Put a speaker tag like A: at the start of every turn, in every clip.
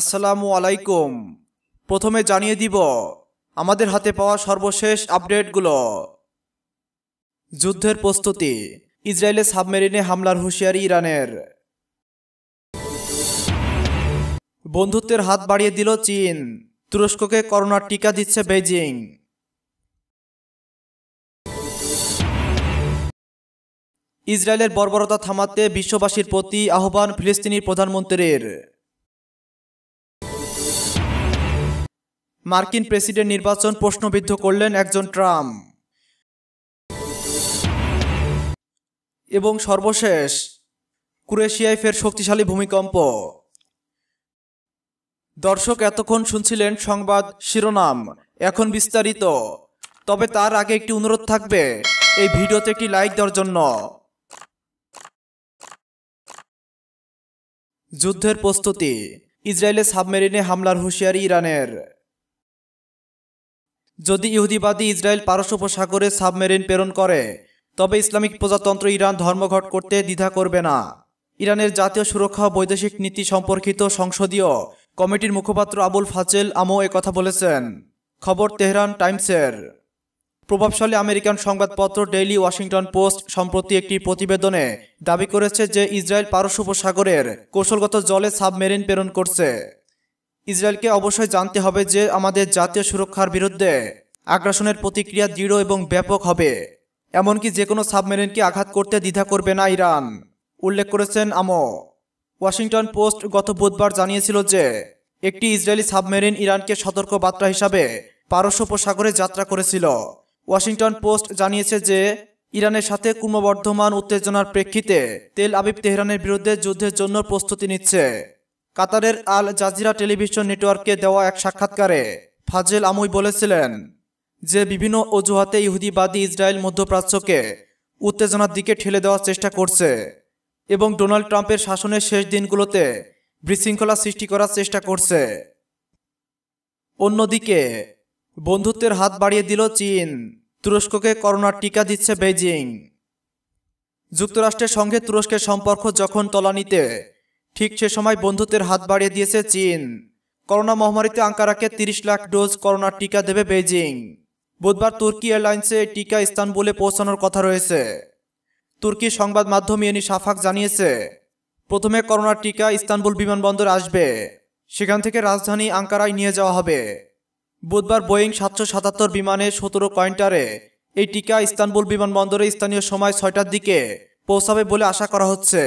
A: আসসালামু আলাইকুম প্রথমে জানিয়ে দিব আমাদের হাতে পাওয়া সর্বশেষ আপডেটগুলো যুদ্ধের প্রস্তুতি ইসরায়েলের সাবমেরিনে হামলার হুঁশিয়ারি ইরানের বন্ধুত্বের হাত বাড়িয়ে দিল চীন তুরস্ককে করোনার টিকা দিচ্ছে বেজিং ইসরায়েলের বর্বরতা থামাতে বিশ্ববাসীর প্রতি আহ্বান ফিলিস্তিনি প্রধানমন্ত্রীর মার্কিন প্রেসিডেন্ট নির্বাচন প্রশ্নবিদ্ধ করলেন একজন ট্রাম্প এবং সর্বশেষ ক্রোয়েশিয়ায় ফের শক্তিশালী ভূমিকম্প দর্শক এতক্ষণ শুনছিলেন সংবাদ শিরোনাম এখন বিস্তারিত তবে তার আগে একটি অনুরোধ থাকবে এই ভিডিওতে একটি লাইক দেওয়ার জন্য যুদ্ধের প্রস্তুতি ইসরায়েলের সাবমেরিনে হামলার হুঁশিয়ারি ইরানের যদি ইহুদিবাদী ইসরায়েল পারস্য উপসাগরে সাবমেরিন প্রেরণ করে তবে ইসলামিক প্রজাতন্ত্র ইরান ধর্মঘট করতে দ্বিধা করবে না ইরানের জাতীয় সুরক্ষা বৈদেশিক নীতি সম্পর্কিত সংসদীয় কমিটির মুখপাত্র আবুল ফাজেল আমো কথা বলেছেন খবর তেহরান টাইমসের প্রভাবশালী আমেরিকান সংবাদপত্র ডেইলি ওয়াশিংটন পোস্ট সম্প্রতি একটি প্রতিবেদনে দাবি করেছে যে ইসরায়েল পারস্য উপসাগরের কৌশলগত জলে সাবমেরিন প্রেরণ করছে ইসরায়েলকে অবশ্যই জানতে হবে যে আমাদের জাতীয় সুরক্ষার বিরুদ্ধে আগ্রাসনের প্রতিক্রিয়া দৃঢ় এবং ব্যাপক হবে এমনকি যে কোনো সাবমেরিনকে আঘাত করতে দ্বিধা করবে না ইরান উল্লেখ করেছেন আমো ওয়াশিংটন পোস্ট গত বুধবার জানিয়েছিল যে একটি ইসরায়েলি সাবমেরিন ইরানকে সতর্ক বার্তা হিসাবে পারস্য উপসাগরে যাত্রা করেছিল ওয়াশিংটন পোস্ট জানিয়েছে যে ইরানের সাথে ক্রমবর্ধমান উত্তেজনার প্রেক্ষিতে তেল আবিব তেহরানের বিরুদ্ধে যুদ্ধের জন্য প্রস্তুতি নিচ্ছে কাতারের আল জাজিরা টেলিভিশন নেটওয়ার্কে দেওয়া এক সাক্ষাৎকারে ফাজেল আমুই বলেছিলেন যে বিভিন্ন অজুহাতে ইহুদিবাদী ইসরায়েল মধ্যপ্রাচ্যকে উত্তেজনার দিকে ঠেলে দেওয়ার চেষ্টা করছে এবং ডোনাল্ড ট্রাম্পের শাসনের শেষ দিনগুলোতে বিশৃঙ্খলা সৃষ্টি করার চেষ্টা করছে অন্যদিকে বন্ধুত্বের হাত বাড়িয়ে দিল চীন তুরস্ককে করোনার টিকা দিচ্ছে বেজিং যুক্তরাষ্ট্রের সঙ্গে তুরস্কের সম্পর্ক যখন তলানিতে ঠিক সে সময় বন্ধুত্বের হাত বাড়িয়ে দিয়েছে চীন করোনা মহামারীতে আঙ্কারাকে তিরিশ লাখ ডোজ করোনা টিকা দেবে বেজিং বুধবার তুর্কি এয়ারলাইন্সে টিকা ইস্তানবুলে পৌঁছানোর কথা রয়েছে তুর্কি সংবাদ মাধ্যম ইয়নি সাফাক জানিয়েছে প্রথমে করোনা টিকা ইস্তানবুল বিমানবন্দর আসবে সেখান থেকে রাজধানী আঙ্কারায় নিয়ে যাওয়া হবে বুধবার বোয়িং সাতশো সাতাত্তর বিমানে সতেরো কয়েন্টারে এই টিকা ইস্তানবুল বিমানবন্দরে স্থানীয় সময় ছয়টার দিকে পৌঁছাবে বলে আশা করা হচ্ছে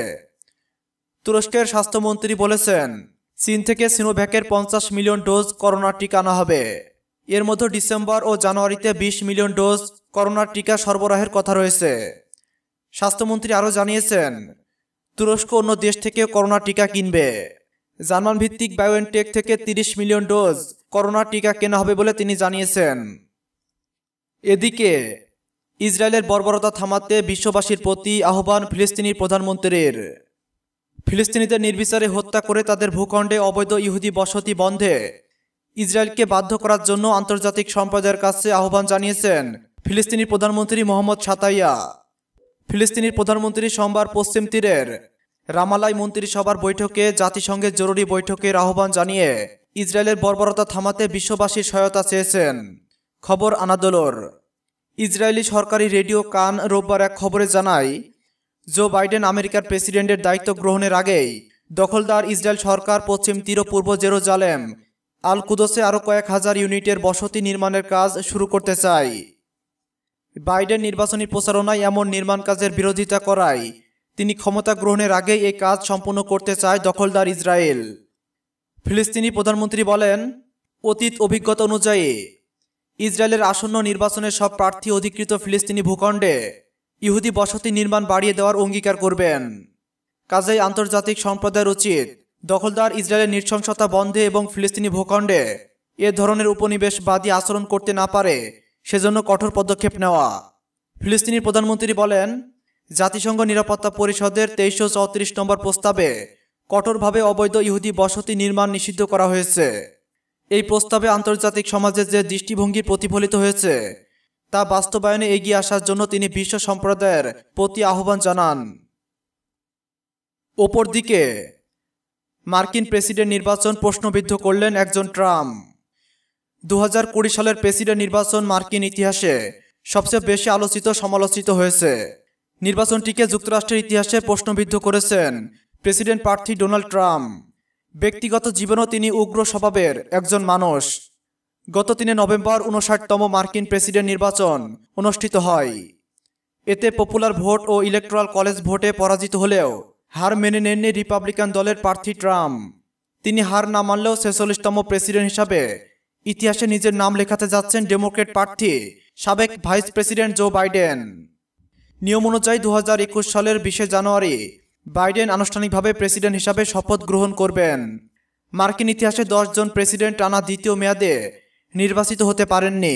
A: তুরস্কের স্বাস্থ্যমন্ত্রী বলেছেন চীন থেকে সিনোভ্যাকের পঞ্চাশ মিলিয়ন ডোজ করোনা টিকা আনা হবে এর মধ্যে ডিসেম্বর ও জানুয়ারিতে ২০ মিলিয়ন ডোজ করোনা টিকা সরবরাহের কথা রয়েছে স্বাস্থ্যমন্ত্রী আরও জানিয়েছেন তুরস্ক অন্য দেশ থেকে করোনা টিকা কিনবে জার্মান ভিত্তিক বায়োএনটেক থেকে ৩০ মিলিয়ন ডোজ করোনা টিকা কেনা হবে বলে তিনি জানিয়েছেন এদিকে ইসরায়েলের বর্বরতা থামাতে বিশ্ববাসীর প্রতি আহ্বান ফিলিস্তিনি প্রধানমন্ত্রীর ফিলিস্তিনিদের নির্বিচারে হত্যা করে তাদের ভূখণ্ডে অবৈধ ইহুদি বসতি বন্ধে ইসরায়েলকে বাধ্য করার জন্য আন্তর্জাতিক সম্প্রদায়ের কাছে আহ্বান জানিয়েছেন ফিলিস্তিনি প্রধানমন্ত্রী মোহাম্মদ সাতাইয়া ফিলিস্তিনির প্রধানমন্ত্রী সোমবার পশ্চিম তীরের রামালাই মন্ত্রিসভার বৈঠকে জাতিসংঘের জরুরি বৈঠকের আহ্বান জানিয়ে ইসরায়েলের বর্বরতা থামাতে বিশ্ববাসীর সহায়তা চেয়েছেন খবর আনাদোলর ইসরায়েলি সরকারি রেডিও কান রোববার এক খবরে জানায় জো বাইডেন আমেরিকার প্রেসিডেন্টের দায়িত্ব গ্রহণের আগেই দখলদার ইসরায়েল সরকার পশ্চিম তীর পূর্ব জেরুজালেম আল কুদসে আরও কয়েক হাজার ইউনিটের বসতি নির্মাণের কাজ শুরু করতে চায় বাইডেন নির্বাচনী প্রচারণায় এমন নির্মাণ কাজের বিরোধিতা করায় তিনি ক্ষমতা গ্রহণের আগেই এই কাজ সম্পূর্ণ করতে চায় দখলদার ইসরায়েল ফিলিস্তিনি প্রধানমন্ত্রী বলেন অতীত অভিজ্ঞতা অনুযায়ী ইসরায়েলের আসন্ন নির্বাচনের সব প্রার্থী অধিকৃত ফিলিস্তিনি ভূখণ্ডে ইহুদি বসতি নির্মাণ বাড়িয়ে দেওয়ার অঙ্গীকার করবেন কাজেই আন্তর্জাতিক সম্প্রদায়ের উচিত দখলদার ইসরায়েলের নৃশংসতা বন্ধে এবং ফিলিস্তিনি ভূখণ্ডে এ ধরনের উপনিবেশবাদী আচরণ করতে না পারে সেজন্য কঠোর পদক্ষেপ নেওয়া ফিলিস্তিনির প্রধানমন্ত্রী বলেন জাতিসংঘ নিরাপত্তা পরিষদের তেইশশো চৌত্রিশ নম্বর প্রস্তাবে কঠোরভাবে অবৈধ ইহুদি বসতি নির্মাণ নিষিদ্ধ করা হয়েছে এই প্রস্তাবে আন্তর্জাতিক সমাজের যে দৃষ্টিভঙ্গি প্রতিফলিত হয়েছে তা বাস্তবায়নে এগিয়ে আসার জন্য তিনি বিশ্ব সম্প্রদায়ের প্রতি আহ্বান জানান অপরদিকে মার্কিন প্রেসিডেন্ট নির্বাচন প্রশ্নবিদ্ধ করলেন একজন ট্রাম্প দু সালের প্রেসিডেন্ট নির্বাচন মার্কিন ইতিহাসে সবচেয়ে বেশি আলোচিত সমালোচিত হয়েছে নির্বাচনটিকে যুক্তরাষ্ট্রের ইতিহাসে প্রশ্নবিদ্ধ করেছেন প্রেসিডেন্ট প্রার্থী ডোনাল্ড ট্রাম্প ব্যক্তিগত জীবনেও তিনি উগ্র স্বভাবের একজন মানুষ গত তিনে নভেম্বর উনষাটতম মার্কিন প্রেসিডেন্ট নির্বাচন অনুষ্ঠিত হয় এতে পপুলার ভোট ও ইলেকট্রাল কলেজ ভোটে পরাজিত হলেও হার মেনে নেননি রিপাবলিকান দলের প্রার্থী ট্রাম্প তিনি হার না মানলেও ছেচল্লিশতম প্রেসিডেন্ট হিসাবে ইতিহাসে নিজের নাম লেখাতে যাচ্ছেন ডেমোক্রেট প্রার্থী সাবেক ভাইস প্রেসিডেন্ট জো বাইডেন নিয়ম অনুযায়ী দু সালের বিশে জানুয়ারি বাইডেন আনুষ্ঠানিকভাবে প্রেসিডেন্ট হিসাবে শপথ গ্রহণ করবেন মার্কিন ইতিহাসে জন প্রেসিডেন্ট টানা দ্বিতীয় মেয়াদে নির্বাচিত হতে পারেননি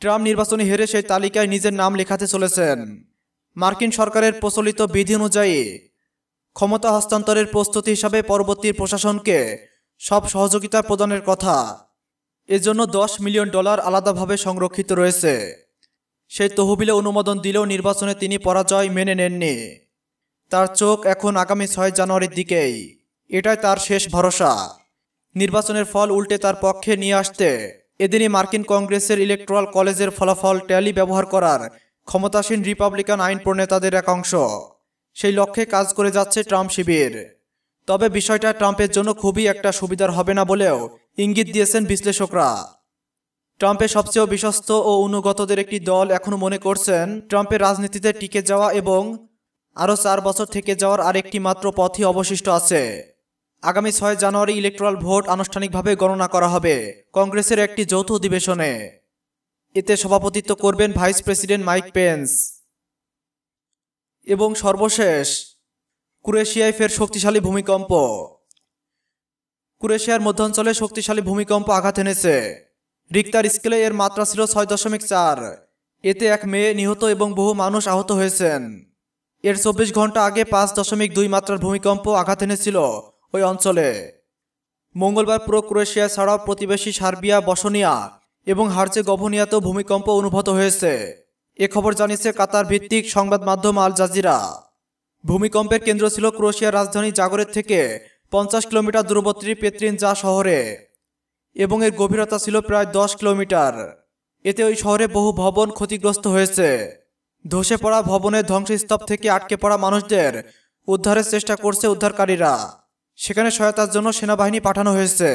A: ট্রাম্প নির্বাচনে হেরে সেই তালিকায় নিজের নাম লেখাতে চলেছেন মার্কিন সরকারের প্রচলিত বিধি অনুযায়ী ক্ষমতা হস্তান্তরের প্রস্তুতি হিসাবে পরবর্তী প্রশাসনকে সব সহযোগিতা প্রদানের কথা এজন্য দশ মিলিয়ন ডলার আলাদাভাবে সংরক্ষিত রয়েছে সেই তহবিলে অনুমোদন দিলেও নির্বাচনে তিনি পরাজয় মেনে নেননি তার চোখ এখন আগামী ছয় জানুয়ারির দিকেই এটাই তার শেষ ভরসা নির্বাচনের ফল উল্টে তার পক্ষে নিয়ে আসতে এদিনই মার্কিন কংগ্রেসের ইলেকট্রাল কলেজের ফলাফল ট্যালি ব্যবহার করার ক্ষমতাসীন রিপাবলিকান আইন প্রণেতাদের একাংশ সেই লক্ষ্যে কাজ করে যাচ্ছে ট্রাম্প শিবির তবে বিষয়টা ট্রাম্পের জন্য খুবই একটা সুবিধার হবে না বলেও ইঙ্গিত দিয়েছেন বিশ্লেষকরা ট্রাম্পের সবচেয়ে বিশ্বস্ত ও অনুগতদের একটি দল এখনও মনে করছেন ট্রাম্পের রাজনীতিতে টিকে যাওয়া এবং আরও চার বছর থেকে যাওয়ার আরেকটি মাত্র পথই অবশিষ্ট আছে আগামী ছয় জানুয়ারি ইলেকট্রাল ভোট আনুষ্ঠানিকভাবে গণনা করা হবে কংগ্রেসের একটি যৌথ অধিবেশনে এতে সভাপতিত্ব করবেন ভাইস প্রেসিডেন্ট মাইক পেন্স এবং সর্বশেষ কুরেশিয়ায় ফের শক্তিশালী ভূমিকম্প কুরেশিয়ার মধ্যাঞ্চলে শক্তিশালী ভূমিকম্প আঘাত এনেছে রিক্তার স্কেলে এর মাত্রা ছিল ছয় দশমিক চার এতে এক মেয়ে নিহত এবং বহু মানুষ আহত হয়েছেন এর চব্বিশ ঘন্টা আগে পাঁচ দশমিক দুই মাত্রার ভূমিকম্প আঘাত এনেছিল ওই অঞ্চলে মঙ্গলবার পুরো ক্রোয়েশিয়া ছাড়াও প্রতিবেশী সার্বিয়া বসনিয়া এবং গভনিয়াতেও ভূমিকম্প অনুভূত হয়েছে এ খবর জানিয়েছে কাতার ভিত্তিক সংবাদ মাধ্যম আল জাজিরা ভূমিকম্পের কেন্দ্র ছিল ক্রোয়েশিয়ার রাজধানী জাগরের থেকে পঞ্চাশ কিলোমিটার দূরবর্তী পেত্রিন যা শহরে এবং এর গভীরতা ছিল প্রায় দশ কিলোমিটার এতে ওই শহরে বহু ভবন ক্ষতিগ্রস্ত হয়েছে ধসে পড়া ভবনের ধ্বংসস্তূপ থেকে আটকে পড়া মানুষদের উদ্ধারের চেষ্টা করছে উদ্ধারকারীরা সেখানে সহায়তার জন্য সেনাবাহিনী পাঠানো হয়েছে